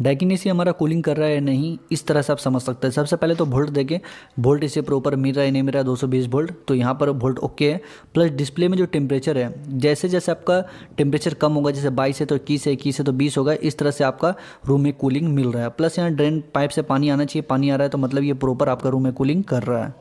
इसी हमारा कूलिंग कर रहा है नहीं इस तरह से आप समझ सकते हैं सबसे पहले तो वोल्ट देखें वोल्ट इसे प्रॉपर मिल रहा है नहीं मिल रहा है दो वोल्ट तो यहाँ पर वोल्ट ओके है प्लस डिस्प्ले में जो टेम्परेचर है जैसे जैसे आपका टेम्परेचर कम होगा जैसे बाईस है तो इक्कीस है इक्कीस है तो बीस होगा इस तरह से आपका रूम में कूलिंग मिल रहा है प्लस यहाँ ड्रेन पाइप से पानी आना चाहिए पानी आ रहा है तो मतलब ये प्रॉपर आपका रूम में कूलिंग कर रहा है